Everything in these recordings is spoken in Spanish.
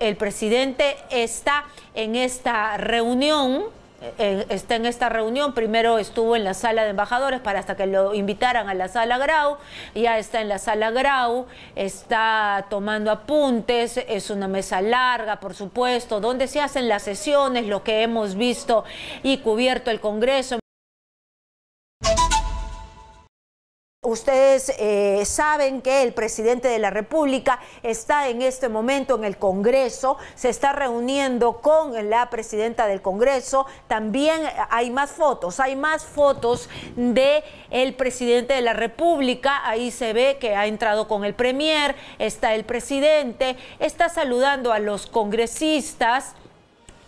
el presidente está en esta reunión eh, eh, está en esta reunión. Primero estuvo en la sala de embajadores para hasta que lo invitaran a la sala Grau. Ya está en la sala Grau, está tomando apuntes, es una mesa larga, por supuesto, donde se hacen las sesiones, lo que hemos visto y cubierto el Congreso. Ustedes eh, saben que el presidente de la República está en este momento en el Congreso, se está reuniendo con la presidenta del Congreso. También hay más fotos, hay más fotos de el presidente de la República. Ahí se ve que ha entrado con el premier, está el presidente, está saludando a los congresistas.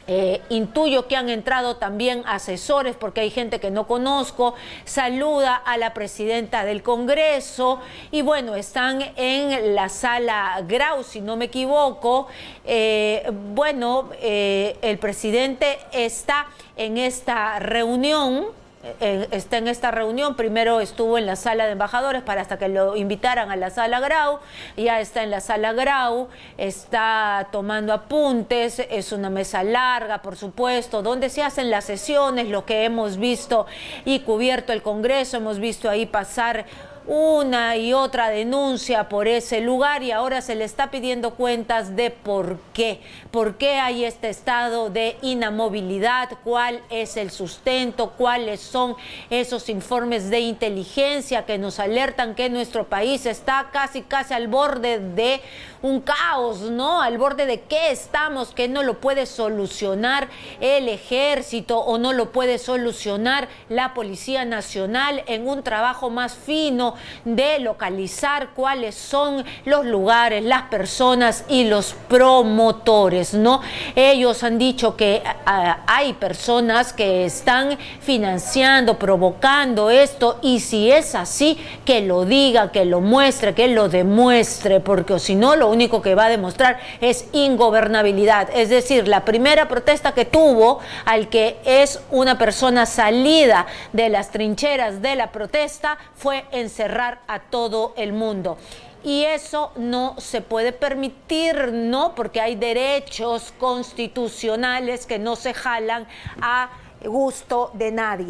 Eh, intuyo que han entrado también asesores, porque hay gente que no conozco. Saluda a la presidenta del Congreso. Y bueno, están en la sala Grau, si no me equivoco. Eh, bueno, eh, el presidente está en esta reunión. Eh, eh, está en esta reunión. Primero estuvo en la sala de embajadores para hasta que lo invitaran a la sala Grau. Ya está en la sala Grau, está tomando apuntes. Es una mesa larga, por supuesto, donde se hacen las sesiones, lo que hemos visto y cubierto el Congreso. Hemos visto ahí pasar una y otra denuncia por ese lugar y ahora se le está pidiendo cuentas de por qué, por qué hay este estado de inamovilidad, cuál es el sustento, cuáles son esos informes de inteligencia que nos alertan que nuestro país está casi casi al borde de un caos, ¿no? Al borde de qué estamos, que no lo puede solucionar el ejército o no lo puede solucionar la Policía Nacional en un trabajo más fino de localizar cuáles son los lugares, las personas y los promotores, ¿no? Ellos han dicho que ah, hay personas que están financiando, provocando esto y si es así, que lo diga, que lo muestre, que lo demuestre, porque si no, lo único que va a demostrar es ingobernabilidad. Es decir, la primera protesta que tuvo al que es una persona salida de las trincheras de la protesta fue en cerrar a todo el mundo. Y eso no se puede permitir, ¿no? Porque hay derechos constitucionales que no se jalan a gusto de nadie.